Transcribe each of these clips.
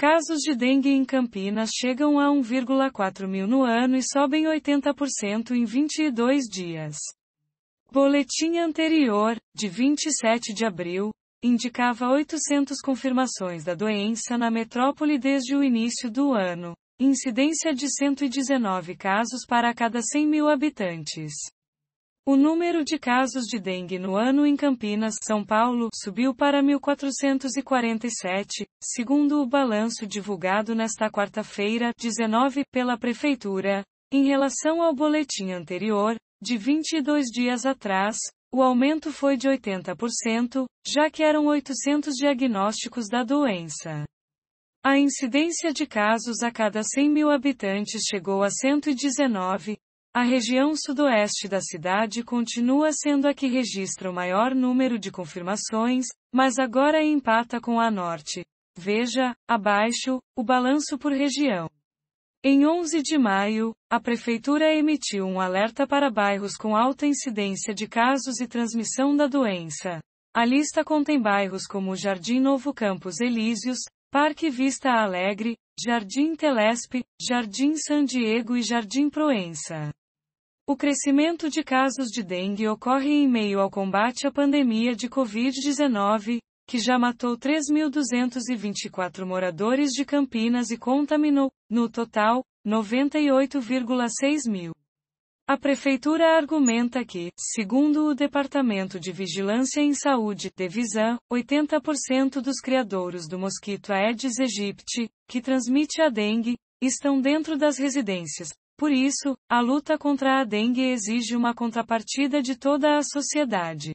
Casos de dengue em Campinas chegam a 1,4 mil no ano e sobem 80% em 22 dias. Boletim anterior, de 27 de abril, indicava 800 confirmações da doença na metrópole desde o início do ano, incidência de 119 casos para cada 100 mil habitantes. O número de casos de dengue no ano em Campinas, São Paulo, subiu para 1.447, segundo o balanço divulgado nesta quarta-feira, 19, pela Prefeitura. Em relação ao boletim anterior, de 22 dias atrás, o aumento foi de 80%, já que eram 800 diagnósticos da doença. A incidência de casos a cada 100 mil habitantes chegou a 119, a região sudoeste da cidade continua sendo a que registra o maior número de confirmações, mas agora empata com a norte. Veja, abaixo, o balanço por região. Em 11 de maio, a Prefeitura emitiu um alerta para bairros com alta incidência de casos e transmissão da doença. A lista contém bairros como Jardim Novo Campos Elíseos, Parque Vista Alegre, Jardim Telespe, Jardim San Diego e Jardim Proença. O crescimento de casos de dengue ocorre em meio ao combate à pandemia de Covid-19, que já matou 3.224 moradores de Campinas e contaminou, no total, 98,6 mil. A Prefeitura argumenta que, segundo o Departamento de Vigilância em Saúde, Devisan, 80% dos criadouros do mosquito Aedes aegypti, que transmite a dengue, estão dentro das residências, por isso, a luta contra a dengue exige uma contrapartida de toda a sociedade.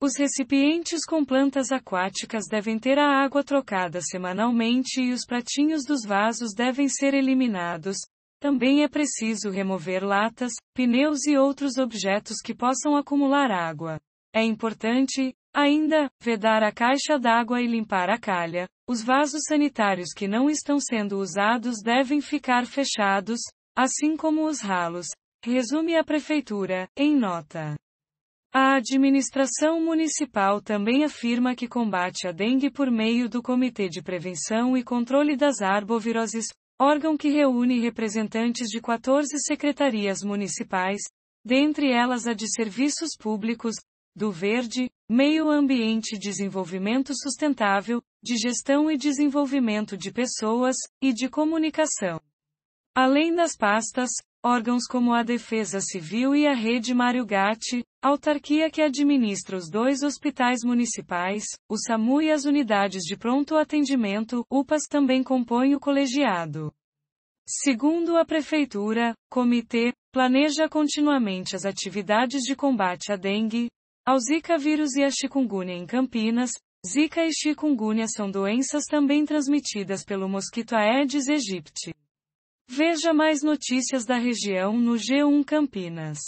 Os recipientes com plantas aquáticas devem ter a água trocada semanalmente e os pratinhos dos vasos devem ser eliminados. Também é preciso remover latas, pneus e outros objetos que possam acumular água. É importante, ainda, vedar a caixa d'água e limpar a calha. Os vasos sanitários que não estão sendo usados devem ficar fechados, assim como os ralos, resume a prefeitura, em nota. A administração municipal também afirma que combate a dengue por meio do Comitê de Prevenção e Controle das Arboviroses, órgão que reúne representantes de 14 secretarias municipais, dentre elas a de Serviços Públicos, do Verde, Meio Ambiente e Desenvolvimento Sustentável, de Gestão e Desenvolvimento de Pessoas, e de Comunicação. Além das pastas, órgãos como a Defesa Civil e a Rede Mário Gatti, autarquia que administra os dois hospitais municipais, o SAMU e as unidades de pronto atendimento, UPAs também compõem o colegiado. Segundo a Prefeitura, comitê, planeja continuamente as atividades de combate à dengue, ao Zika vírus e à chikungunya em Campinas, Zika e chikungunya são doenças também transmitidas pelo mosquito Aedes aegypti. Veja mais notícias da região no G1 Campinas.